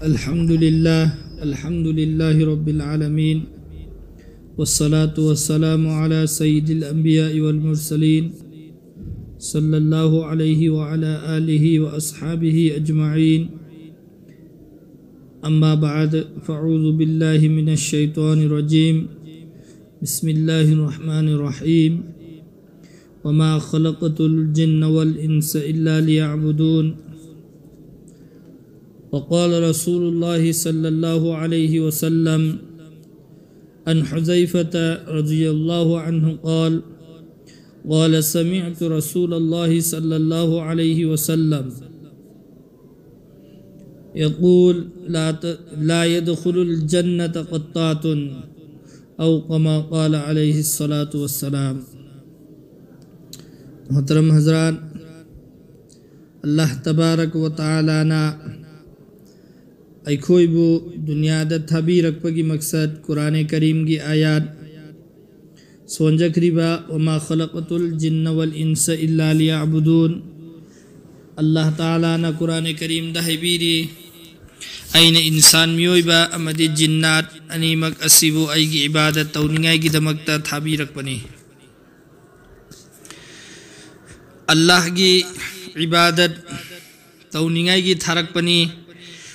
الحمد لله الحمد لله رب العالمين والصلاة والسلام على سيد الأنبياء والمرسلين صلى الله عليه وعلى آله وأصحابه أجمعين أما بعد فأعوذ بالله من الشيطان الرجيم بسم الله الرحمن الرحيم وما خلقت الجن والإنس إلا ليعبدون وقال رسول الله صلى الله عليه وسلم عن حذيفة رضي الله عنه قال قال سمعت رسول الله صلى الله عليه وسلم يقول لا, لا يدخل الجنة قطعة أو كما قال عليه الصلاة والسلام محترم حضران الله تبارك وتعالى نا ای بو دنیا دا تھبی رکپا کی مقصد قرآن کریم کی آیات سونجا کریبا وما خلقت الجن والانس الا لیعبدون اللہ تعالیٰ نا قرآن کریم دا ہی این انسان میوئی با امد جنات انیمک اسیبو ایگی عبادت تونیائی کی دمکتا تھبی رکپنی اللہ کی عبادت تونیائی کی تھرکپنی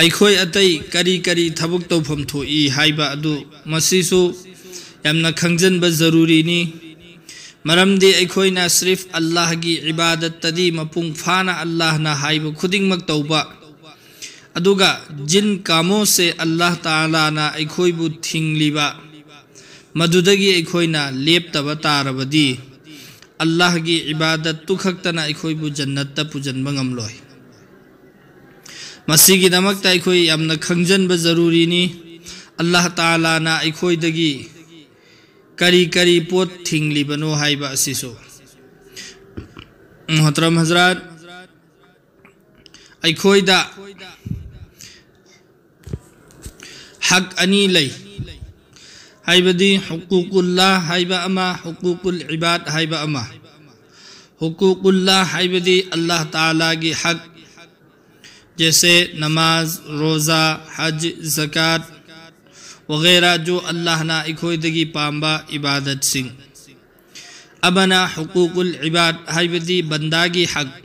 ایکھوئی اتائی کری کری تھبک تو پھم تو ای ہائی با دو مسیسو یمنا کھنگزن با ضروری نی مرم دی ایکھوئی نا صرف اللہ گی عبادت تدی مپنگ فانا اللہ نا ہائی با خودنگ مک تو با ادو گا جن کاموں سے اللہ تعالی نا ایکھوئی با تھنگ لی با مدودگی ایکھوئی نا لیپ تا با با دی اللہ گی عبادت تکھکتا نا ایکھوئی با جنت تا پو جنبنگ لوئی مسیگی دمک تا ایکوئی امنا کھنجن با ضروری نی اللہ تعالیٰ نا ایکوئی دگی کری کری پوت تھنگ لی بنو ہائی با اسی سو محترم حضرات ایکوئی دا حق انی لی ہائی با دی حقوق اللہ ہائی با اما حقوق العباد ہائی با اما حقوق اللہ ہائی با دی اللہ تعالیٰ کی حق جیسے نماز روزہ حج زکوٰۃ وغیرہ جو اللہ نا اکوئدگی پامبا عبادت سنگ ابنا حقوق العباد حیبدی بنداگی حق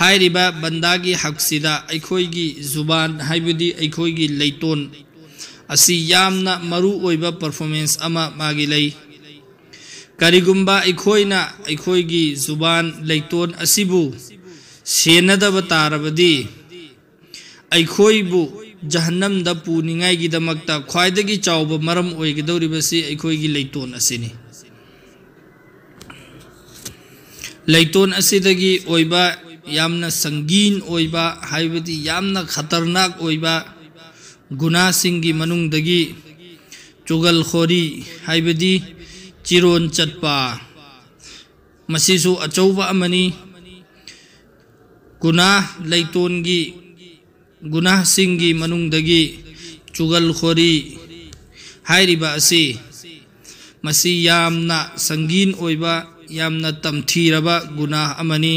ہائے ربا بنداگی حق سیدا اکھوئی گی زبان حیبدی اکھوئی گی لیتون اسی یامنا نہ مرو اوئبہ پرفارمنس اما ماگی لئی کاری گمبا اکھوئی نہ اکھوئی گی زبان لیتون اسی بو سیند بطار بدی ای خوی بو جہنم دا پونی گی دا مکتا خواہ دا گی چاو با مرم اوئی گی دوری بسی ای خوی گی لیتون اسی نی لیتون اسی دا گی اوئی با یامنا سنگین اوئی با ہائی بدی یامنا خطرناک اوئی با گناہ سنگی منونگ دا گی چگل خوری ہائی بدی چیرون چت پا مسیسو اچو با امنی gunah laitun gi gunah singgi manung dagi cugal khori hai riba asi masi yam na sangin oiba yam na tamthi raba gunah amani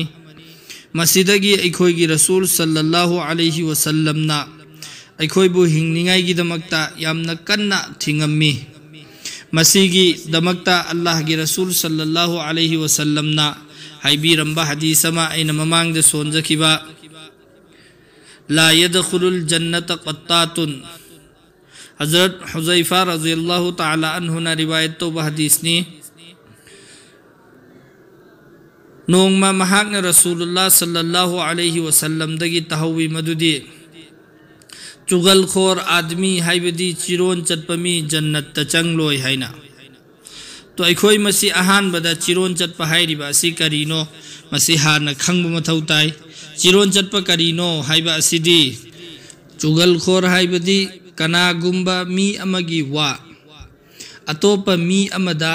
masi dagi ikhoi gi rasul sallallahu alaihi wasallam na ikhoi bu hingningai gi damakta yam na kanna thingammi masi gi damakta allah gi rasul sallallahu alaihi wasallam na ہدیس میںماند لا يدخل الجنة قطات حضرت حضیفہ رضی اللہ تعالی روایت تو تا ریوائٹ ہدیسنی محاقن رسول اللہ صلی اللہ علیہ وسلم دگی السلم تاحوی مغل خور آدمی چیرون ہور جنت تچنگ لوئی ہے تو اکھوئی اکو اہان بدا چیرون چت اسی کرینو کھنگ مانب تائی چیرون چت پہ کرینو ہائی با اسی دی چگل خور ہائی ہے کنا گمبا می می می می امگی وا وا وا امدا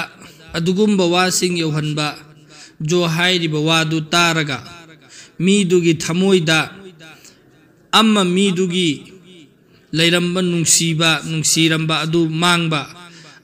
ادگمبا سنگ یوہن با جو ہائی دو تارگا دوگی دوگی تھموئی دا اما لیرمبا وو با رہا رمبا ادو مانگ با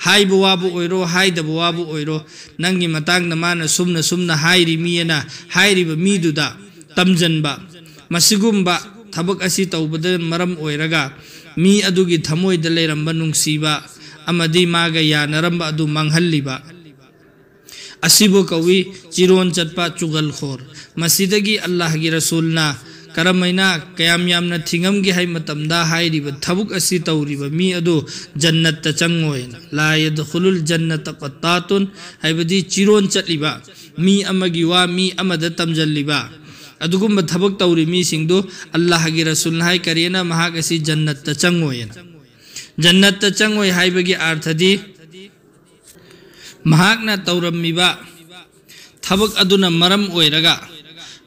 دبوا بو اویرو ننگی مت نمانا سمنا ادو تمشنب مسبت با اسی بو کوی چیرون پا چگل خور اللہ کی رسولنا کرمینا قیام یامنا تھنگم گی ہائی متمدہ ہائی ریب تھبک اسی تاو ریب می ادو جنت تچنگوئے لا یدخل الجنت قطاتن ہائی بدی چیرون چلی با می امگی وا می امد تمجل لی با ادھگم بتھبک تاو ریب می سنگدو اللہ کی رسول ہائی کرینا مہا کسی جنت تچنگوئے جنت تچنگوئے ہائی بگی آرتھ دی مہاکنا تورم میبا تھبک ادونا مرم اوئے رگا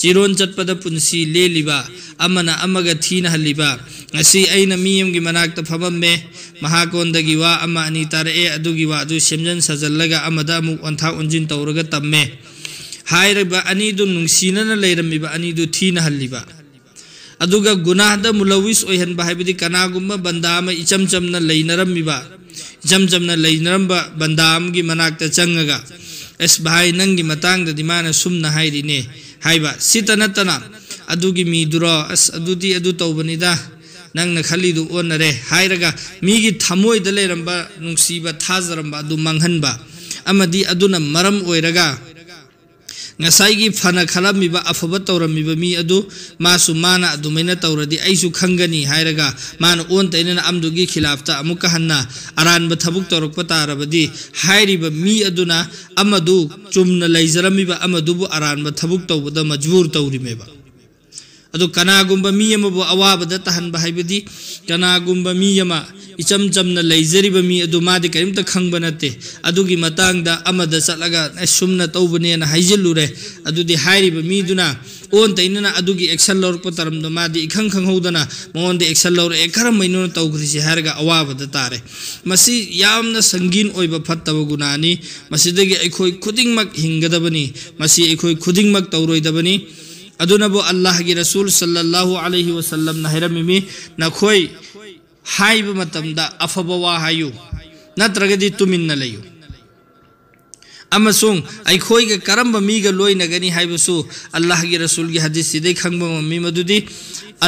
چیرون چت پد پنسی لے لیبا امنا امگا تھین ہل لیبا اسی این میم گی مناک تا فمم میں مہا کون دا وا اما انی تار اے ادو گی وا ادو شمجن سزل لگا اما دا مو انتھا انجن تورگا تم میں ہائی رکبا انی دو ننسینن لے رمی با انی دو تھین ہل لیبا ادو گا گناہ دا ملویس اوی ہن بہائی بدی کنا گم با بندہ اما اچم چم نا لے نرم میبا اچم چم نا لے نرم با بندہ ام گی مناک تا چنگ گا اس بھائی ننگی متانگ دا دیمان سم نہائی دینے ಹೈಬನೀರೋ ಅಸ್ ತೊಂಬ ನನ್ನ ಒನ್ನರೆಗೀದಿಸಿ ಮಂಹಿ ಅದನ್ನು ngasaygi phana kharami ba afaba tawrami ba mi adu masu mana adumaina tawradi aisu khangani hairaga mana on tainana amdugi khilafta amuka hanna aran ba thabuk tawrakpa tarabadi hairi ba mi aduna amadu chumna laijarami ba amadu bu aran ba thabuk tawbada majbur tawrimeba ಅದು ಕನಾಗುಂಬ me ಅಮಬು ಅವಾಬದ ತಹನ್ಬ ಹೈಬದಿ ಕನಾಗುಂಬ me ಅಮ ಇಚಮ್ ಚಮ್ನ ಲೈಜರಿಬ me ಅದು ಮಾದಿ ಕರಿಮತ ಖಂಗ್ಬ ನತ್ತೆ ಅದುಗಿ ಮತಾಂಗ್ದ ಅಮದ ಸಲಗ ಸುಮ್ನ ತೌಬನೇನ ಹೈಜಲ್ಲುರೆ ಅದುದಿ ಹಾರಿಬ ಮೀದುನ ओन तैन अदुगी action लौरप तरम मादी इखंग खंगौदना मोहन एक्शन लौरए करमैनो तौख्रीसी हारगा अवाबद तारे मसी यामना संगीन ओइब फत्तब गुनानी मसीदगी अखोय खुदिंगमक हिंगदबनी मसी अखोय खुदिंगमक तौरोइदबनी ادونا بو اللہ کی رسول صلی اللہ علیہ وسلم نحرم امی نکھوئی حائب متم دا افبوا حیو نترگدی تمین نلیو اما سون ای کھوئی کے کرم بمی گا لوئی نگنی حائب سو اللہ کی رسول کی حدیث سیدھے کھنگ بمی مدو دی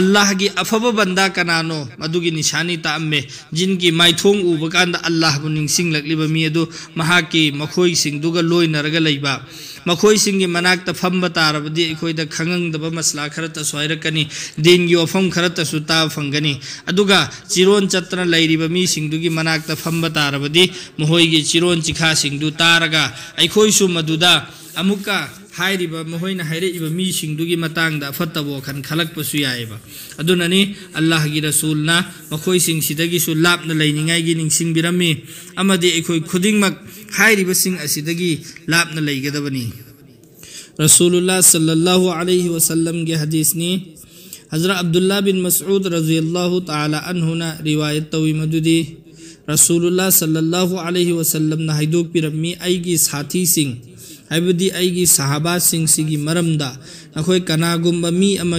اللہ کی افب بندہ کنانو مدو کی نشانی تا امی جن کی مائی تھونگ او بکان دا اللہ بننگ سنگ لگلی بمی دو مہا کی مکھوئی سنگ دوگا لوئی نرگ لئی باب موسم مناک فمب تاخود خب مسلا خرت سوائی وفت تا فنگنی چیرون چتر منا فمبر موئی چیر چیخا تا رہا اکوش متبادل اللہ رسونا موسم سر لاپ لینا بھیرد خود حائری بسنگ اسی دگی رسول اللہ صلی اللہ علیہ وسلم کے حدیث نے حضرت عبداللہ بن مسعود رضی اللہ تعالی عنہ نے روایت توی مددی رسول اللہ صلی اللہ علیہ وسلم نے حیدو پی رمی ایگی ساتھی سنگھ صحابہ سنگ آہباسی کنا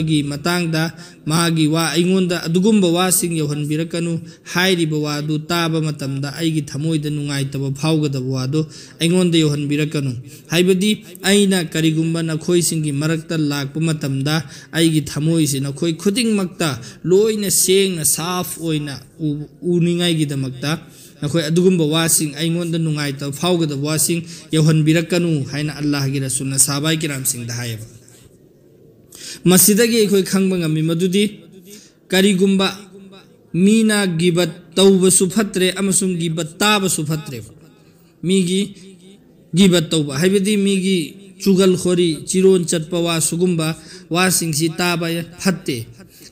گیم ووہن بھیرکن تا بندی تمہائیباؤ گوہنکنو ہے این کری گوئی لاپی تمہیں سے نکو خط لو سی مکتا سینگ صاف سافی انی نکب و نمائن بھیرکن ہے اللہ نسا بھائی کم سنگنگ ہے کری گیبت فتر تا بھورے میبت موری چیز چٹپ و سگب و تا بھائی فتح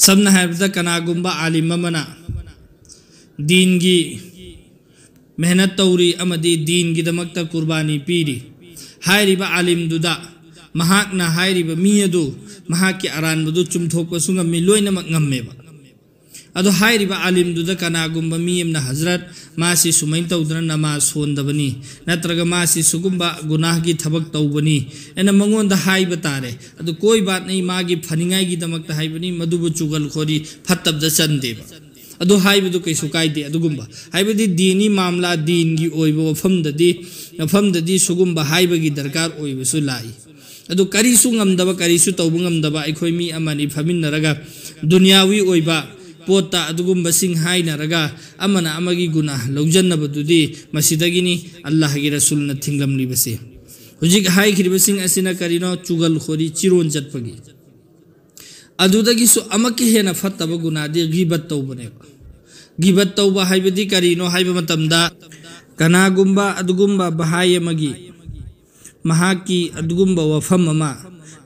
ꯁꯝꯅ ꯍꯥꯏꯔꯕꯗ ꯀꯅꯥꯒꯨꯝꯕ ꯑꯥꯂꯤꯝ ꯑꯃꯅ ꯗꯤꯟꯒꯤ ꯃꯦꯍꯅꯠ ꯇꯧꯔꯤ ꯑꯃꯗꯤ ꯗꯤꯟꯒꯤꯗꯃꯛꯇ ꯀꯨꯔꯕꯥꯅꯤ ꯄꯤꯔꯤ ꯍꯥꯏꯔꯤꯕ ꯑꯥꯂꯤꯝꯗꯨꯗ ꯃꯍꯥꯛꯅ ꯍꯥꯏꯔꯤꯕ ꯃꯤ ꯑꯗꯨ ꯃꯍꯥꯛꯀꯤ ꯑꯔꯥꯟꯕꯗꯨ ꯆꯨꯝꯊꯣꯛꯄꯁꯨ ꯉꯝꯃꯤ ꯂꯣꯏꯅꯃꯛ ꯉꯝꯃꯦꯕ ادو ہائی ریبا علم دو دکا ناغم بمیم نا حضرت ماسی سمین تاو درن نا ماس ہون دا بنی نا ترگا ماسی سکم با گناہ کی تھبک تاو بنی اینا منگون دا ہائی بتا رہے ادو کوئی بات نہیں ماں کی پھنگائی کی دمک تا ہائی بنی مدو بچو گل خوری پھتب دا چند دے با ادو ہائی بدو کئی سکائی دے ادو گم با ہائی بدی دینی معاملہ دین کی اوئی با وفم دا دی وفم دا دی سکم با ہائی با گی درکار اوئی با لائی ادو کریسو گم دبا کریسو توبو گم دبا ایک ہوئی می امانی فمین نرگا دنیاوی اوئی با pota adugum basing hai naraga amana amagi guna lojanna badudi masidagi ni Allah gi rasul na thinglam ni base hujik hai khir basing asina karino chugal khori chiron jat pagi adudagi su amaki he na fatta baguna de gibat tau bane gibat tau ba hai badi karino hai ba matamda kana gumba adugumba bahai magi mahaki adugumba wafamama ma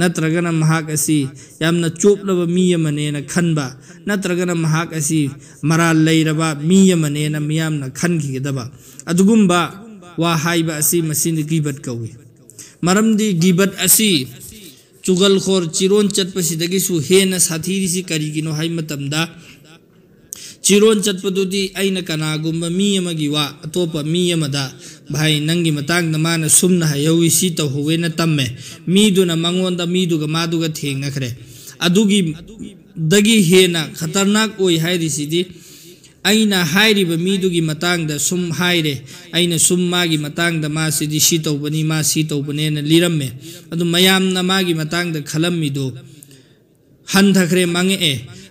نترگ چپلب بھی کنب نترگ میم کن کی گا but کوئ مرد گیبت چوگل ہور چی رٹ سے ساتھی سے کھی کینوائم چیر چٹ کنا گیم اتوپ بھی بھائی ننگ ملے نا تمے منگ مگر تھینکرے ہیں خطرناک این مید سمے این سمدنی ادو میم متمبہ ہندخرے من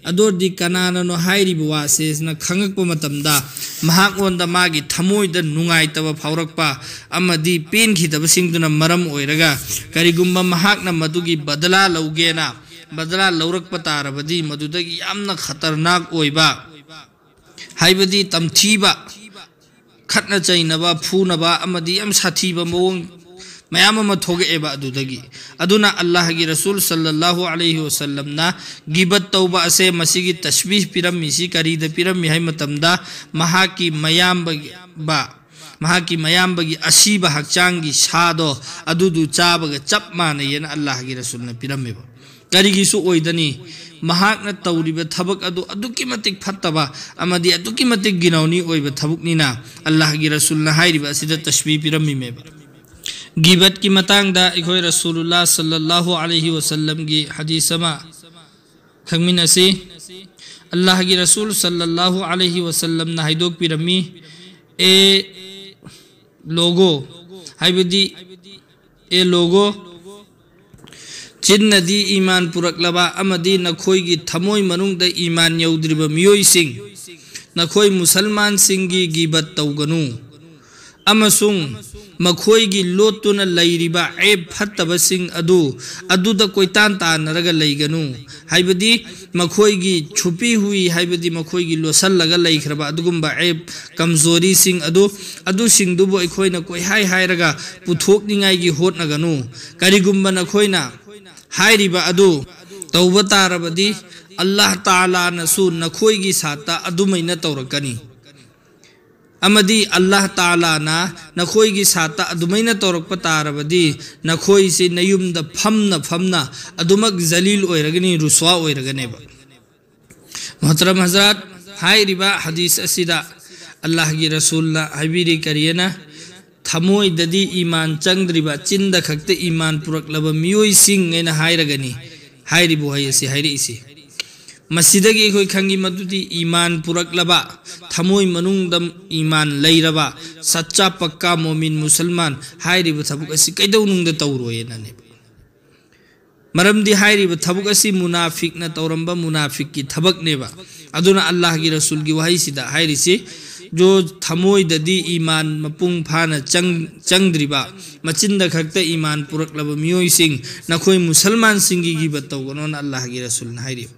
اردو کناب وسے کنکون تمہتب فاور پین کیب سنمرگ کری گمب مدلا لگے نا بدلا لربی مجھے یہ خطرناک ہوتی تم تھب فو سب مو میام تو الاہ رسو سلو علی وسلم گیبت اصے مسی تسوی پی رملی سے کاری پیرمی ہے میاب میاب کیب حکام کی سا داوگ چپ مانے الہرنا پیر میں کچھ تریب تبک ادوتی فتب اور اکیمتی نونی ہوکنی اللہ رسونا ہے تسب پی رملی میں गिबत की मतंग अखोई रसूलुल्लाह सल्लल्लाहु अलैहि वसल्लम की हदीस अमा खंगमिन असी अल्लाह की रसूल सल्लल्लाहु अलैहि वसल्लम ने हाइदोक पिरमी ए लोगो हाइबदी ए लोगो चिन्नदी ईमान पुरकलबा अमदी नखोई की थमोई मनुंग ईमान यौद्रिब मियोई सिंह नखोई मुसलमान सिंह की गिबत तौगनु अमसुंग مکھوئی گی لو تن لئی ربا اے پھت بسنگ ادو ادو دا کوئی تان تان رگ لئی گنو ہائی بدی مکھوئی گی چھپی ہوئی ہائی بدی مکھوئی گی لو سل لگ لئی کھربا ادگم با اے کمزوری سنگ ادو ادو سنگ دو بو اکھوئی نا کوئی ہائی ہائی رگا پوتھوک نگائی گی ہوت نگنو کری گم با نا کھوئی نا ہائی ربا ادو توبتا رب دی اللہ تعالیٰ نسو نکھوئی گی ساتا ادو مینہ تورکنی ꯑꯃꯗꯤ ꯑꯜꯂꯥꯍ ꯇꯥꯂꯥꯅ ꯅꯈꯣꯏꯒꯤ ꯁꯥꯇ ꯑꯗꯨꯃꯥꯏꯅ ꯇꯧꯔꯛꯄ ꯇꯥꯔꯕꯗꯤ ꯅꯈꯣꯏꯁꯤ ꯅꯌꯨꯝꯗ ꯐꯝꯅ ꯐꯝꯅ ꯑꯗꯨꯃꯛ ꯖꯂꯤꯜ ꯑꯣꯏꯔꯒꯅꯤ ꯔꯨꯁ꯭ꯋꯥ ꯑꯣꯏꯔꯒꯅꯦꯕ ꯃꯣꯍꯇꯔꯝ ꯍꯖꯔꯠ ꯍꯥꯏꯔꯤꯕ ꯍꯗꯤꯁ ꯑꯁꯤꯗ ꯑꯜꯂꯥꯍꯒꯤ ꯔꯁꯨꯜꯅ ꯍꯥꯏꯕꯤꯔꯤ ꯀꯔꯤꯌꯅ ꯊꯃꯣꯏꯗꯗꯤ ꯏꯃꯥꯟ ꯆꯪꯗ꯭ꯔꯤꯕ ꯆꯤꯟꯗ ꯈꯛꯇ ꯏꯃꯥꯟ ꯄꯨꯔꯛꯂꯕ ꯃꯤꯑꯣꯏꯁꯤꯡ ꯑꯅ ꯍꯥꯏꯔꯒꯅꯤ ꯍꯥꯏꯔꯤꯕ ꯋꯥꯍꯩ ꯑꯁꯤ ꯍꯥꯏꯔꯛꯏꯁꯤ مسجدگی ہوئی کھنگی مدودی ایمان پورک لبا تھموئی منونگ دم ایمان لئی ربا سچا پکا مومین مسلمان ہائی ریب تھبک اسی کئی دو نونگ دے تور ہوئی نا نیب مرم دی ہائی ریب تھبک اسی منافق نا تورم با منافق کی تھبک نیبا ادونا اللہ کی رسول کی وحی سی دا ہائی ری سی جو تھموئی دا دی ایمان مپنگ پھانا چنگ دری با مچن دا کھکتا ایمان پورک لبا میوئی سنگ نا کھوئی مسلمان سنگی گی بتاو گنون اللہ کی رسول ہائی ریب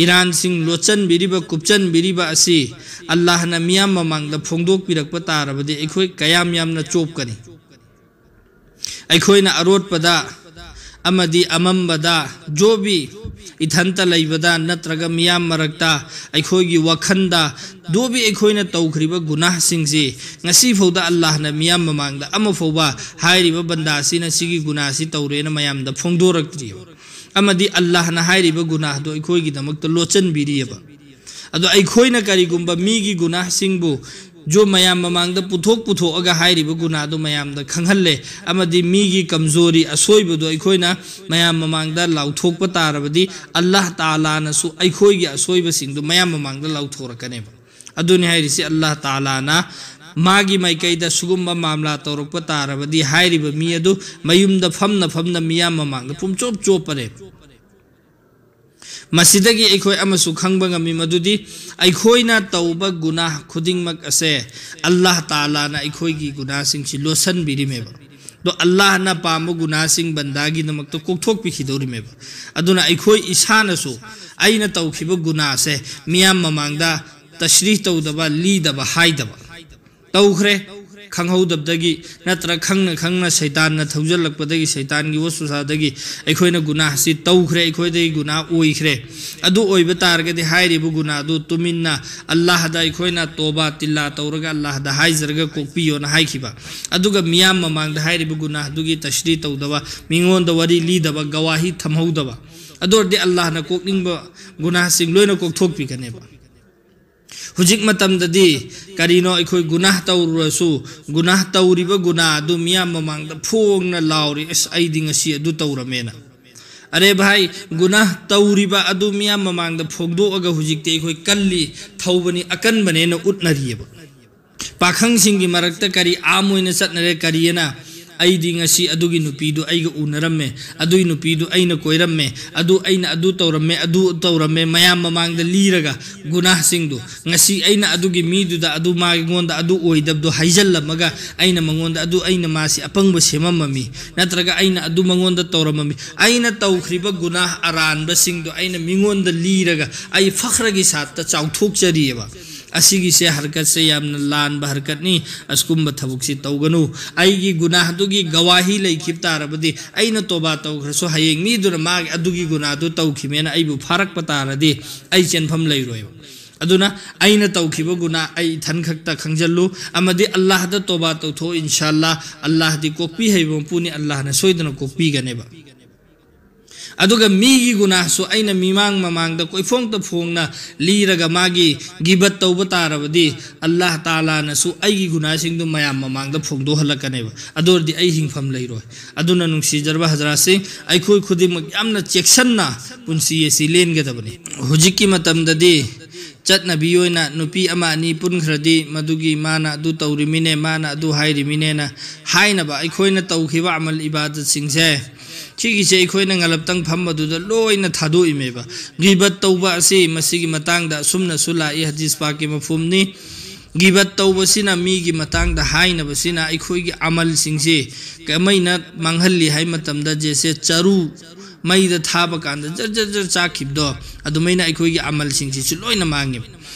ایران سنگھ لوچن بیریبا کپچن بیریبا اسی اللہ نا میام مانگ دا پھونگدوک بھی رکھ پتا رہا بدے ایک ہوئی کیا میام نا چوب کرنی ایکھوئی ہوئی نا اروت پدا اما دی امم بدا جو بھی ایتھان تا لائی بدا نترگا میام مرکتا ایک ہوئی گی وکھن دا دو بھی ایکھوئی ہوئی نا توکری با گناہ سنگھ سی نسی فو دا اللہ نا میام مانگ دا اما فو با حائری با بندہ سی نسی گی گناہ سی تورے نا میام دا پھونگدو رکھ دیو ریبا ادو ایک ہوئی نہ کری بو جو ریبا گناہ دو میام ایک ہوئی نہ میام ممانگ دا لاؤ دا لاؤ تھوک رکنے با ادو نہائی ریسی اللہ تعالیٰ نہ ماگی مائی کئی دا سگم با معاملہ تا رک پتا رہا دی حائری با میا دو میم دا فم نا فم نا میا ما مانگ پم چوب چوب پرے مسیدہ کی ایک ہوئی امسو کھنگ بنگا میم دو دی ایک ہوئی نا توبہ گناہ خودنگ مک اسے اللہ تعالیٰ نا ایک ہوئی کی گناہ سنگ چی لوسن بیری میں با تو اللہ نا پامو گناہ سنگ بنداغی نمک تو کوک ٹھوک پی کھی دوری میں با ادونا ایک ہوئی اشان اسو اینا توکی با گناہ سے میام ممانگ دا تشریح تو دبا لی دبا ہائی دبا تے خوبی نتر کن کن سیٹان تمزلک سیٹان کی وسپا دیونا گنا سے توخرے گنا ہو گرے ادو ترگر گنا تلحد اکونا توب تیل ترغ الرا کھوک مماند ہے گنا دہ تسری تب مو لید گواہی تمہد اردو الہ کونی گناس لوگ کب हुजिक मतमददी करीनो अखोय गुनाह तौरसु गुनाह तौरीब गुनाह दु मिया ममांग फोंगना लाउरी अस आईदि ngasi adu tauramena अरे भाई गुनाह तौरीब अदु मिया ममांग फोगदो अग हुजिकते अखोय कल्ली थौबनी अकन बनेना उतनरियब पाखंग सिंगी मरक्त करी आमोइन सतनरे करियना ꯑꯩꯗꯤ ꯉꯁꯤ ꯑꯗꯨꯒꯤ ꯅꯨꯄꯤꯗꯨ ꯑꯩꯒ ꯎꯅꯔꯝꯃꯦ ꯑꯗꯨꯒꯤ ꯅꯨꯄꯤꯗꯨ ꯑꯩꯅ ꯀꯣꯏꯔꯝꯃꯦ ꯑꯗꯨ ꯑꯩꯅ ꯑꯗꯨ ꯇꯧꯔꯝꯃꯦ ꯑꯗꯨ ꯇꯧꯔꯝꯃꯦ ꯃꯌꯥꯝ ꯃꯃꯥꯡꯗ ꯂꯤꯔꯒ ꯒꯨꯅꯥꯁꯤꯡꯗꯨ ꯉꯁꯤ ꯑꯩꯅ ꯑꯗꯨꯒꯤ ꯃꯤꯗꯨꯗ ꯑꯗꯨ ꯃꯥꯉꯣꯟꯗ ꯑꯗꯨ ꯑꯣꯏꯗꯕꯗꯨ ꯍꯥꯏꯖꯜꯂꯝꯃꯒ ꯑꯩꯅ ꯃꯉꯣꯟꯗ ꯑꯗꯨ ꯑꯩꯅ ꯃꯥꯁꯤ ꯑꯄꯪꯕ ꯁꯦꯝꯃꯝꯃꯤ ꯅꯠꯇ꯭ꯔꯒ ꯑꯩꯅ ꯑꯗꯨ ꯃꯉꯣꯟꯗ ꯇꯧꯔꯝꯃꯤ ꯑꯩꯅ do aina ꯑꯔꯥꯟꯕꯁꯤꯡꯗꯣ ꯑꯩꯅ ꯃꯤꯉꯣꯟꯗ ꯂꯤꯔꯒ ꯑꯩ ꯐꯈ꯭ꯔꯒꯤ ꯁꯥꯠꯇ ꯆꯥꯎꯊꯣꯛꯆꯔꯤꯑꯕ اسیگی سے حرکت سے یامن اللہ ان بحرکت نی اسکم کم بتھوک سی توگنو ایگی گناہ دو گی گواہی لئی کھپتا رب دی اینا توبہ توک رسو حیق می دور ماگ ادو گی گناہ دو توکی مینا ایبو فارق پتا رہ ای چین پھم لئی روئے با ادونا اینا توکی با گناہ ای تھن کھکتا کھنگ جلو اما دی اللہ دا توبہ توتھو انشاءاللہ اللہ دی کوپی ہے با پونی اللہ نے سوئی دن کوپی گنے با مناسٹ اگر مماند کئی فون فون لیرا میبت اللہ تا کی گناس میم مماند فوندلکنے ادرتی یہ ہنف لرو اُن نجرب ہزار سنگھنگ چیکسن پنسی لینگ دبنی ہزار چٹن بھی نپیم اِن پنکھر مجھے منابامل عبادت سی اس کی سے اکونا گا لپتن فمو لوگ تھا لائ ح پاک کی مفنی گیبت متھوگی امل ای کمین کی عمل سنگ سی چرو مئی بکان دا جر جر جر چاکدو امہ اکوئی کےل سک مانگی میں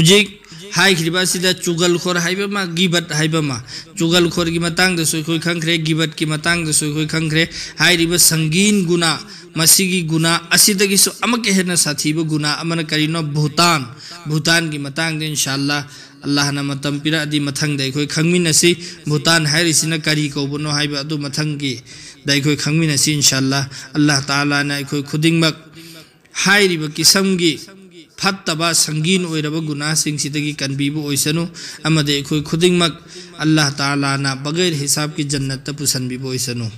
ہجیگ ہائی کھری چوگل خور ہے گیبت ہے با چوگل خور کی مطانگ دا سوئی خوئی گیبت کی مطانگ دا سوئی خوئی کھنک سنگین گنا مسیگی گنا گناہ اسی دا کسو امک احرنا ساتھی با گناہ امن کرینو بھوتان بھوتان کی مطانگ دے انشاءاللہ اللہ نہ متم پیرا دی مطانگ دے کھوئی کھنگ مین اسی بھوتان ہائی ری سینا کری کو بنو ہائی با دو کی دے کھوئی کھنگ مین اسی انشاءاللہ اللہ تعالی نے کھوئی خودنگ بک ہائی ری با کسم کی فتب سنگین ہوگا کن بھی بسنو خودنگ مک اللہ نا بغیر حساب کی جنت پسن بھیسنو